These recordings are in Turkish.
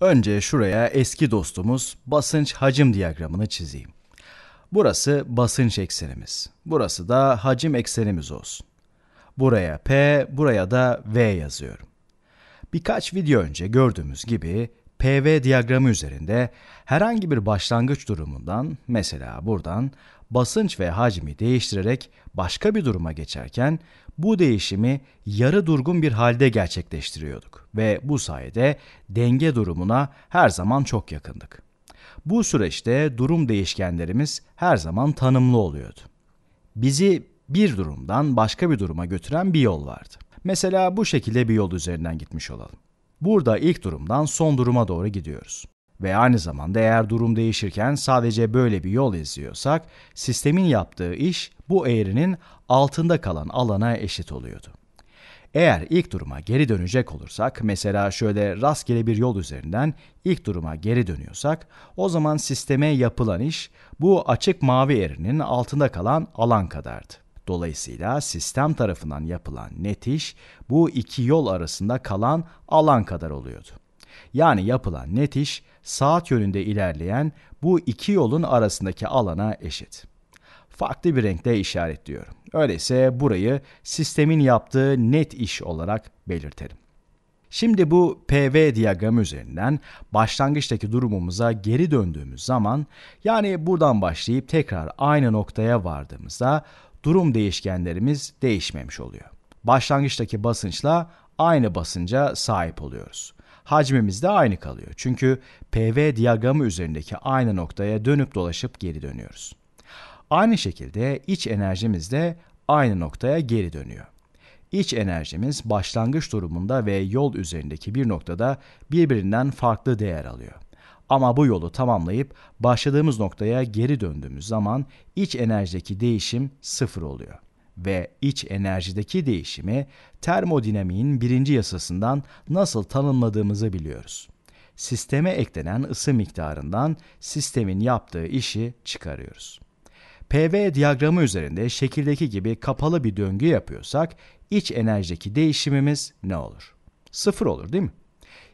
Önce şuraya eski dostumuz basınç hacim diyagramını çizeyim. Burası basınç eksenimiz. Burası da hacim eksenimiz olsun. Buraya P, buraya da V yazıyorum. Birkaç video önce gördüğümüz gibi PV diyagramı üzerinde herhangi bir başlangıç durumundan, mesela buradan basınç ve hacmi değiştirerek başka bir duruma geçerken bu değişimi yarı durgun bir halde gerçekleştiriyorduk ve bu sayede denge durumuna her zaman çok yakındık. Bu süreçte durum değişkenlerimiz her zaman tanımlı oluyordu. Bizi bir durumdan başka bir duruma götüren bir yol vardı. Mesela bu şekilde bir yol üzerinden gitmiş olalım. Burada ilk durumdan son duruma doğru gidiyoruz. Ve aynı zamanda eğer durum değişirken sadece böyle bir yol izliyorsak sistemin yaptığı iş bu eğrinin altında kalan alana eşit oluyordu. Eğer ilk duruma geri dönecek olursak, mesela şöyle rastgele bir yol üzerinden ilk duruma geri dönüyorsak, o zaman sisteme yapılan iş bu açık mavi eğrinin altında kalan alan kadardı. Dolayısıyla sistem tarafından yapılan net iş bu iki yol arasında kalan alan kadar oluyordu. Yani yapılan net iş saat yönünde ilerleyen bu iki yolun arasındaki alana eşit. Farklı bir renkte işaretliyorum. Öyleyse burayı sistemin yaptığı net iş olarak belirtelim. Şimdi bu PV diyagram üzerinden başlangıçtaki durumumuza geri döndüğümüz zaman yani buradan başlayıp tekrar aynı noktaya vardığımızda durum değişkenlerimiz değişmemiş oluyor. Başlangıçtaki basınçla aynı basınca sahip oluyoruz hacmimiz de aynı kalıyor. Çünkü PV diyagramı üzerindeki aynı noktaya dönüp dolaşıp geri dönüyoruz. Aynı şekilde iç enerjimiz de aynı noktaya geri dönüyor. İç enerjimiz başlangıç durumunda ve yol üzerindeki bir noktada birbirinden farklı değer alıyor. Ama bu yolu tamamlayıp başladığımız noktaya geri döndüğümüz zaman iç enerjideki değişim sıfır oluyor ve iç enerjideki değişimi termodinamiğin birinci yasasından nasıl tanımladığımızı biliyoruz. Sisteme eklenen ısı miktarından sistemin yaptığı işi çıkarıyoruz. PV diyagramı üzerinde şekildeki gibi kapalı bir döngü yapıyorsak iç enerjideki değişimimiz ne olur? Sıfır olur değil mi?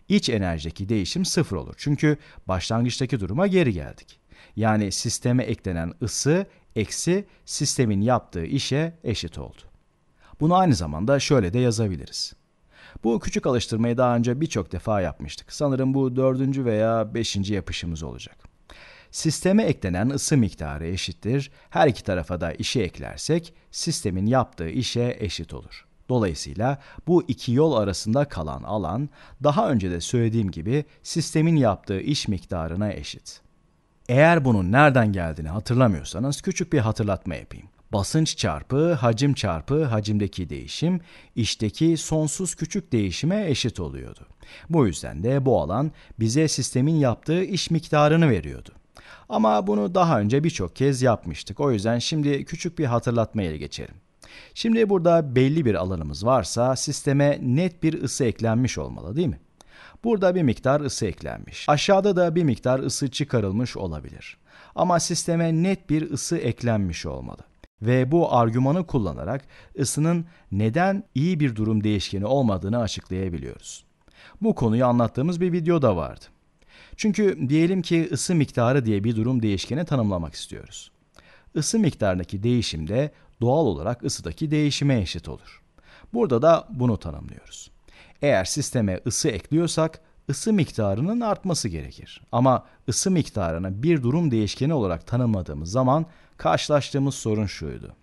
İç enerjideki değişim sıfır olur çünkü başlangıçtaki duruma geri geldik. Yani sisteme eklenen ısı eksi sistemin yaptığı işe eşit oldu. Bunu aynı zamanda şöyle de yazabiliriz. Bu küçük alıştırmayı daha önce birçok defa yapmıştık. Sanırım bu dördüncü veya beşinci yapışımız olacak. Sisteme eklenen ısı miktarı eşittir. Her iki tarafa da işe eklersek sistemin yaptığı işe eşit olur. Dolayısıyla bu iki yol arasında kalan alan daha önce de söylediğim gibi sistemin yaptığı iş miktarına eşit. Eğer bunun nereden geldiğini hatırlamıyorsanız küçük bir hatırlatma yapayım. Basınç çarpı hacim çarpı hacimdeki değişim işteki sonsuz küçük değişime eşit oluyordu. Bu yüzden de bu alan bize sistemin yaptığı iş miktarını veriyordu. Ama bunu daha önce birçok kez yapmıştık. O yüzden şimdi küçük bir hatırlatmaya geçerim. Şimdi burada belli bir alanımız varsa sisteme net bir ısı eklenmiş olmalı değil mi? Burada bir miktar ısı eklenmiş. Aşağıda da bir miktar ısı çıkarılmış olabilir. Ama sisteme net bir ısı eklenmiş olmalı. Ve bu argümanı kullanarak ısının neden iyi bir durum değişkeni olmadığını açıklayabiliyoruz. Bu konuyu anlattığımız bir video da vardı. Çünkü diyelim ki ısı miktarı diye bir durum değişkeni tanımlamak istiyoruz. Isı miktarındaki değişim de doğal olarak ısıdaki değişime eşit olur. Burada da bunu tanımlıyoruz. Eğer sisteme ısı ekliyorsak ısı miktarının artması gerekir. Ama ısı miktarını bir durum değişkeni olarak tanımladığımız zaman karşılaştığımız sorun şuydu.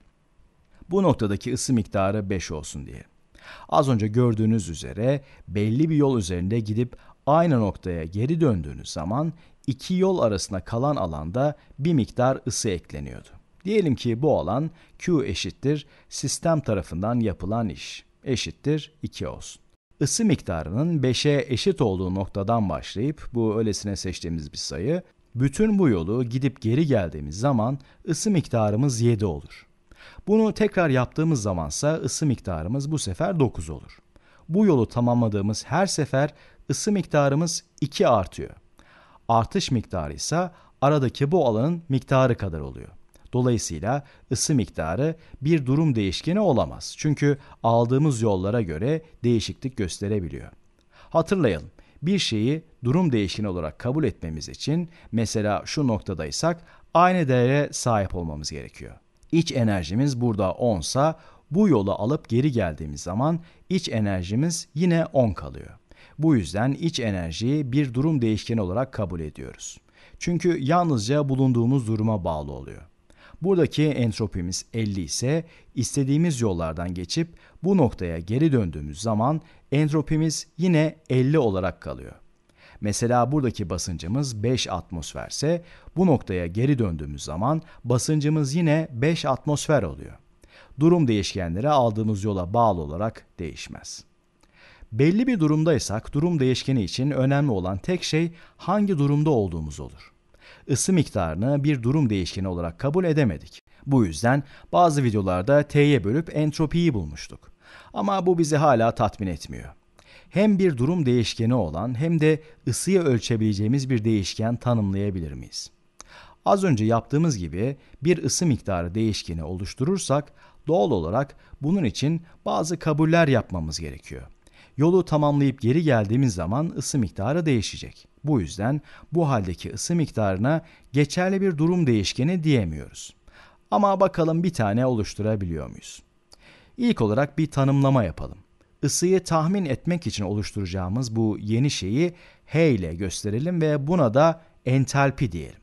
Bu noktadaki ısı miktarı 5 olsun diye. Az önce gördüğünüz üzere belli bir yol üzerinde gidip aynı noktaya geri döndüğünüz zaman iki yol arasında kalan alanda bir miktar ısı ekleniyordu. Diyelim ki bu alan Q eşittir sistem tarafından yapılan iş eşittir 2 olsun ısı miktarının 5'e eşit olduğu noktadan başlayıp bu öylesine seçtiğimiz bir sayı bütün bu yolu gidip geri geldiğimiz zaman ısı miktarımız 7 olur. Bunu tekrar yaptığımız zamansa ısı miktarımız bu sefer 9 olur. Bu yolu tamamladığımız her sefer ısı miktarımız 2 artıyor. Artış miktarı ise aradaki bu alanın miktarı kadar oluyor. Dolayısıyla ısı miktarı bir durum değişkeni olamaz. Çünkü aldığımız yollara göre değişiklik gösterebiliyor. Hatırlayalım. Bir şeyi durum değişkeni olarak kabul etmemiz için mesela şu noktadaysak aynı değere sahip olmamız gerekiyor. İç enerjimiz burada 10 sa bu yolu alıp geri geldiğimiz zaman iç enerjimiz yine 10 kalıyor. Bu yüzden iç enerjiyi bir durum değişkeni olarak kabul ediyoruz. Çünkü yalnızca bulunduğumuz duruma bağlı oluyor. Buradaki entropimiz 50 ise istediğimiz yollardan geçip bu noktaya geri döndüğümüz zaman entropimiz yine 50 olarak kalıyor. Mesela buradaki basıncımız 5 atmosferse bu noktaya geri döndüğümüz zaman basıncımız yine 5 atmosfer oluyor. Durum değişkenleri aldığımız yola bağlı olarak değişmez. Belli bir durumdaysak durum değişkeni için önemli olan tek şey hangi durumda olduğumuz olur ısı miktarını bir durum değişkeni olarak kabul edemedik. Bu yüzden bazı videolarda T'ye bölüp entropiyi bulmuştuk. Ama bu bizi hala tatmin etmiyor. Hem bir durum değişkeni olan hem de ısıyı ölçebileceğimiz bir değişken tanımlayabilir miyiz? Az önce yaptığımız gibi bir ısı miktarı değişkeni oluşturursak doğal olarak bunun için bazı kabuller yapmamız gerekiyor. Yolu tamamlayıp geri geldiğimiz zaman ısı miktarı değişecek. Bu yüzden bu haldeki ısı miktarına geçerli bir durum değişkeni diyemiyoruz. Ama bakalım bir tane oluşturabiliyor muyuz? İlk olarak bir tanımlama yapalım. Isıyı tahmin etmek için oluşturacağımız bu yeni şeyi H ile gösterelim ve buna da entalpi diyelim.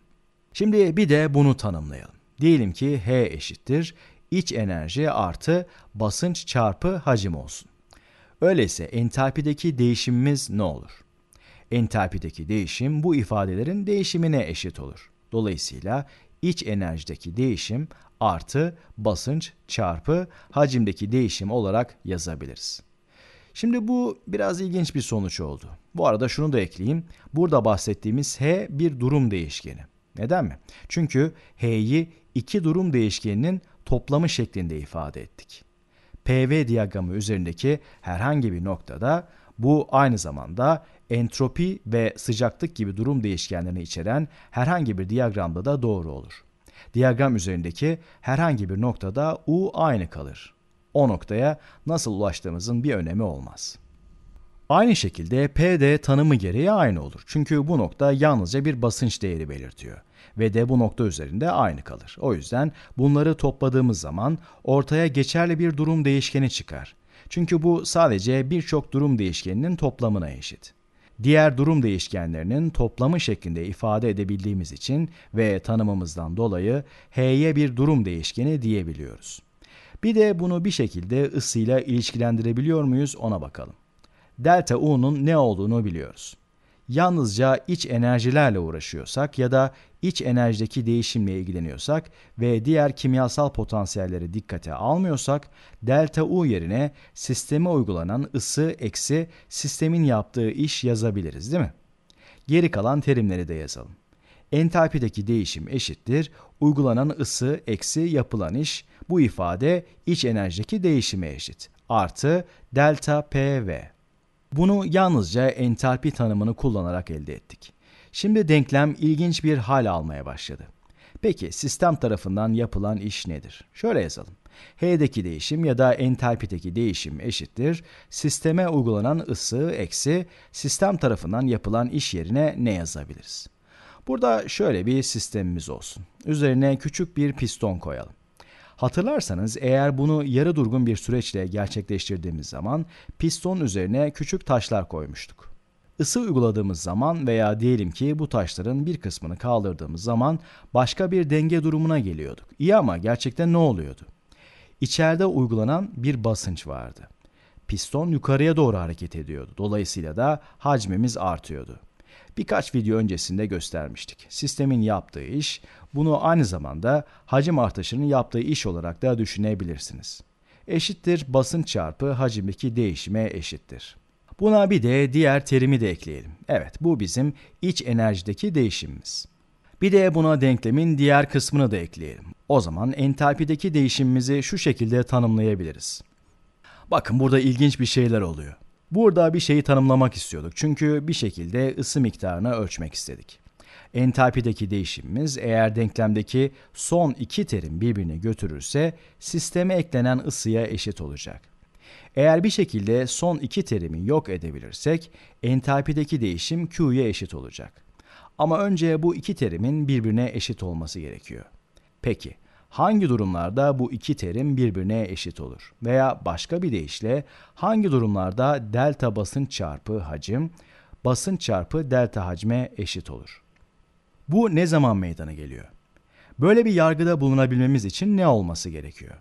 Şimdi bir de bunu tanımlayalım. Diyelim ki H eşittir iç enerji artı basınç çarpı hacim olsun. Öyleyse entalpideki değişimimiz ne olur? Entalpideki değişim bu ifadelerin değişimine eşit olur. Dolayısıyla iç enerjideki değişim artı basınç çarpı hacimdeki değişim olarak yazabiliriz. Şimdi bu biraz ilginç bir sonuç oldu. Bu arada şunu da ekleyeyim. Burada bahsettiğimiz H bir durum değişkeni. Neden mi? Çünkü H'yi iki durum değişkeninin toplamı şeklinde ifade ettik. PV diyagramı üzerindeki herhangi bir noktada bu aynı zamanda entropi ve sıcaklık gibi durum değişkenlerini içeren herhangi bir diyagramda da doğru olur. Diyagram üzerindeki herhangi bir noktada U aynı kalır. O noktaya nasıl ulaştığımızın bir önemi olmaz.'' Aynı şekilde P de tanımı gereği aynı olur. Çünkü bu nokta yalnızca bir basınç değeri belirtiyor ve de bu nokta üzerinde aynı kalır. O yüzden bunları topladığımız zaman ortaya geçerli bir durum değişkeni çıkar. Çünkü bu sadece birçok durum değişkeninin toplamına eşit. Diğer durum değişkenlerinin toplamı şeklinde ifade edebildiğimiz için ve tanımımızdan dolayı H'ye bir durum değişkeni diyebiliyoruz. Bir de bunu bir şekilde ısıyla ilişkilendirebiliyor muyuz ona bakalım delta U'nun ne olduğunu biliyoruz. Yalnızca iç enerjilerle uğraşıyorsak ya da iç enerjideki değişimle ilgileniyorsak ve diğer kimyasal potansiyelleri dikkate almıyorsak delta U yerine sisteme uygulanan ısı eksi sistemin yaptığı iş yazabiliriz değil mi? Geri kalan terimleri de yazalım. Entalpideki değişim eşittir uygulanan ısı eksi yapılan iş. Bu ifade iç enerjideki değişime eşit. Artı delta PV. Bunu yalnızca entalpi tanımını kullanarak elde ettik. Şimdi denklem ilginç bir hal almaya başladı. Peki sistem tarafından yapılan iş nedir? Şöyle yazalım. H'deki değişim ya da entalpideki değişim eşittir. Sisteme uygulanan ısı eksi sistem tarafından yapılan iş yerine ne yazabiliriz? Burada şöyle bir sistemimiz olsun. Üzerine küçük bir piston koyalım. Hatırlarsanız eğer bunu yarı durgun bir süreçle gerçekleştirdiğimiz zaman piston üzerine küçük taşlar koymuştuk. Isı uyguladığımız zaman veya diyelim ki bu taşların bir kısmını kaldırdığımız zaman başka bir denge durumuna geliyorduk. İyi ama gerçekten ne oluyordu? İçeride uygulanan bir basınç vardı. Piston yukarıya doğru hareket ediyordu. Dolayısıyla da hacmimiz artıyordu. Birkaç video öncesinde göstermiştik. Sistemin yaptığı iş bunu aynı zamanda hacim artışının yaptığı iş olarak da düşünebilirsiniz. Eşittir basın çarpı hacimdeki değişime eşittir. Buna bir de diğer terimi de ekleyelim. Evet bu bizim iç enerjideki değişimimiz. Bir de buna denklemin diğer kısmını da ekleyelim. O zaman entalpideki değişimimizi şu şekilde tanımlayabiliriz. Bakın burada ilginç bir şeyler oluyor. Burada bir şeyi tanımlamak istiyorduk çünkü bir şekilde ısı miktarını ölçmek istedik. Entalpideki değişimimiz eğer denklemdeki son iki terim birbirini götürürse sisteme eklenen ısıya eşit olacak. Eğer bir şekilde son iki terimi yok edebilirsek entalpideki değişim Q'ya eşit olacak. Ama önce bu iki terimin birbirine eşit olması gerekiyor. Peki hangi durumlarda bu iki terim birbirine eşit olur? Veya başka bir deyişle hangi durumlarda delta basınç çarpı hacim basınç çarpı delta hacme eşit olur? Bu ne zaman meydana geliyor? Böyle bir yargıda bulunabilmemiz için ne olması gerekiyor?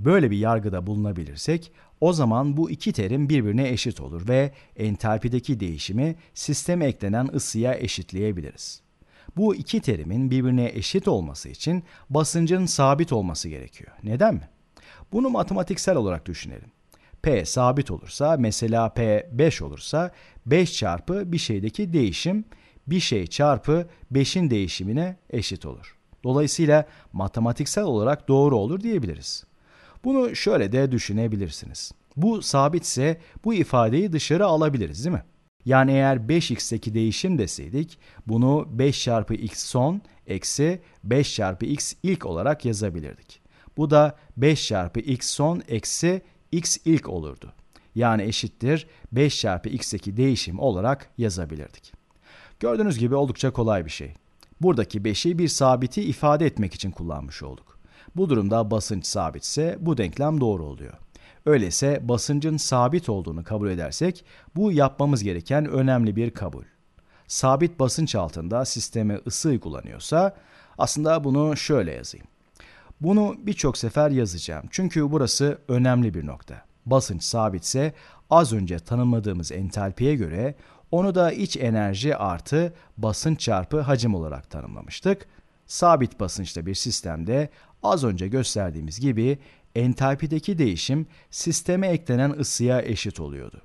Böyle bir yargıda bulunabilirsek o zaman bu iki terim birbirine eşit olur ve entalpideki değişimi sisteme eklenen ısıya eşitleyebiliriz. Bu iki terimin birbirine eşit olması için basıncın sabit olması gerekiyor. Neden mi? Bunu matematiksel olarak düşünelim. P sabit olursa mesela P 5 olursa 5 çarpı bir şeydeki değişim bir şey çarpı 5'in değişimine eşit olur. Dolayısıyla matematiksel olarak doğru olur diyebiliriz. Bunu şöyle de düşünebilirsiniz. Bu sabitse bu ifadeyi dışarı alabiliriz değil mi? Yani eğer 5x'teki değişim deseydik bunu 5 çarpı x son eksi 5 çarpı x ilk olarak yazabilirdik. Bu da 5 çarpı x son eksi x ilk olurdu. Yani eşittir 5 çarpı x'teki değişim olarak yazabilirdik. Gördüğünüz gibi oldukça kolay bir şey. Buradaki 5'i bir sabiti ifade etmek için kullanmış olduk. Bu durumda basınç sabitse bu denklem doğru oluyor. Öyleyse basıncın sabit olduğunu kabul edersek bu yapmamız gereken önemli bir kabul. Sabit basınç altında sisteme ısı uygulanıyorsa aslında bunu şöyle yazayım. Bunu birçok sefer yazacağım çünkü burası önemli bir nokta. Basınç sabitse az önce tanımladığımız entalpiye göre onu da iç enerji artı basınç çarpı hacim olarak tanımlamıştık. Sabit basınçta bir sistemde az önce gösterdiğimiz gibi entalpideki değişim sisteme eklenen ısıya eşit oluyordu.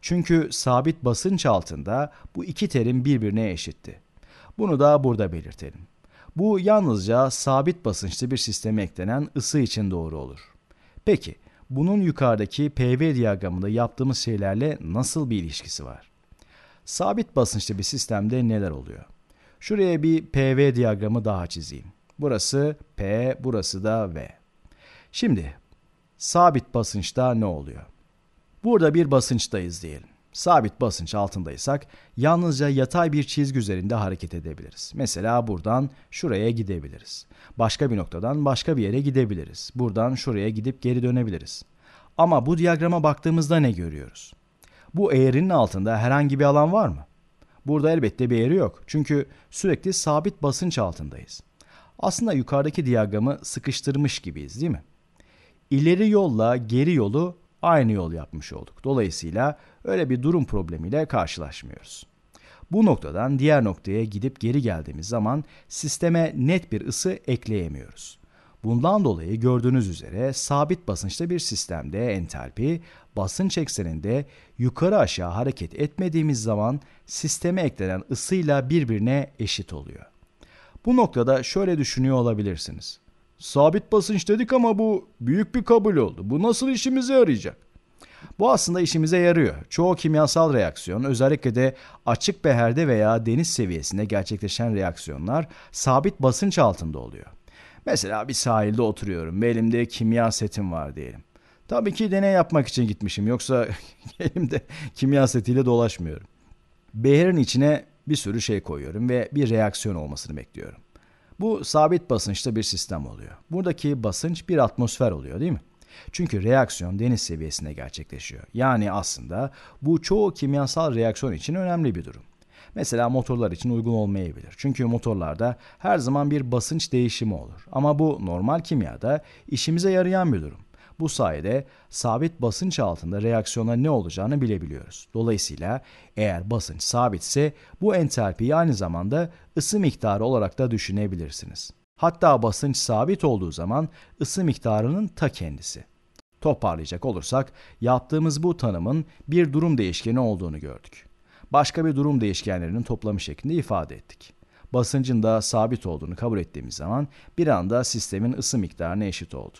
Çünkü sabit basınç altında bu iki terim birbirine eşitti. Bunu da burada belirtelim. Bu yalnızca sabit basınçlı bir sisteme eklenen ısı için doğru olur. Peki bunun yukarıdaki PV diyagramında yaptığımız şeylerle nasıl bir ilişkisi var? Sabit basınçlı bir sistemde neler oluyor? Şuraya bir PV diyagramı daha çizeyim. Burası P, burası da V. Şimdi sabit basınçta ne oluyor? Burada bir basınçtayız diyelim. Sabit basınç altındaysak yalnızca yatay bir çizgi üzerinde hareket edebiliriz. Mesela buradan şuraya gidebiliriz. Başka bir noktadan başka bir yere gidebiliriz. Buradan şuraya gidip geri dönebiliriz. Ama bu diyagrama baktığımızda ne görüyoruz? Bu eğrinin altında herhangi bir alan var mı? Burada elbette bir eğri yok. Çünkü sürekli sabit basınç altındayız. Aslında yukarıdaki diyagramı sıkıştırmış gibiyiz değil mi? İleri yolla geri yolu aynı yol yapmış olduk. Dolayısıyla öyle bir durum problemiyle karşılaşmıyoruz. Bu noktadan diğer noktaya gidip geri geldiğimiz zaman sisteme net bir ısı ekleyemiyoruz. Bundan dolayı gördüğünüz üzere sabit basınçta bir sistemde entalpi basınç ekseninde yukarı aşağı hareket etmediğimiz zaman sisteme eklenen ısıyla birbirine eşit oluyor. Bu noktada şöyle düşünüyor olabilirsiniz. Sabit basınç dedik ama bu büyük bir kabul oldu. Bu nasıl işimize yarayacak? Bu aslında işimize yarıyor. Çoğu kimyasal reaksiyon özellikle de açık beherde veya deniz seviyesinde gerçekleşen reaksiyonlar sabit basınç altında oluyor. Mesela bir sahilde oturuyorum ve elimde kimya setim var diyelim. Tabii ki deney yapmak için gitmişim yoksa elimde kimya setiyle dolaşmıyorum. Behrin içine bir sürü şey koyuyorum ve bir reaksiyon olmasını bekliyorum. Bu sabit basınçta bir sistem oluyor. Buradaki basınç bir atmosfer oluyor değil mi? Çünkü reaksiyon deniz seviyesinde gerçekleşiyor. Yani aslında bu çoğu kimyasal reaksiyon için önemli bir durum. Mesela motorlar için uygun olmayabilir. Çünkü motorlarda her zaman bir basınç değişimi olur. Ama bu normal kimyada işimize yarayan bir durum. Bu sayede sabit basınç altında reaksiyona ne olacağını bilebiliyoruz. Dolayısıyla eğer basınç sabitse bu entalpiyi aynı zamanda ısı miktarı olarak da düşünebilirsiniz. Hatta basınç sabit olduğu zaman ısı miktarının ta kendisi. Toparlayacak olursak yaptığımız bu tanımın bir durum değişkeni olduğunu gördük başka bir durum değişkenlerinin toplamı şeklinde ifade ettik. Basıncın da sabit olduğunu kabul ettiğimiz zaman bir anda sistemin ısı miktarına eşit oldu.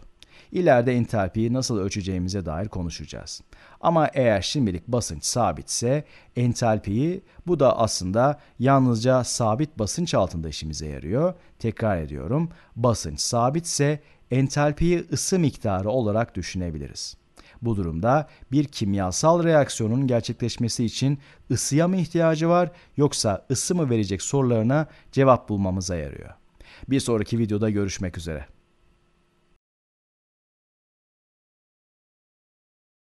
İleride entalpiyi nasıl ölçeceğimize dair konuşacağız. Ama eğer şimdilik basınç sabitse entalpiyi bu da aslında yalnızca sabit basınç altında işimize yarıyor. Tekrar ediyorum basınç sabitse entalpiyi ısı miktarı olarak düşünebiliriz. Bu durumda bir kimyasal reaksiyonun gerçekleşmesi için ısıya mı ihtiyacı var yoksa ısı mı verecek sorularına cevap bulmamıza yarıyor. Bir sonraki videoda görüşmek üzere.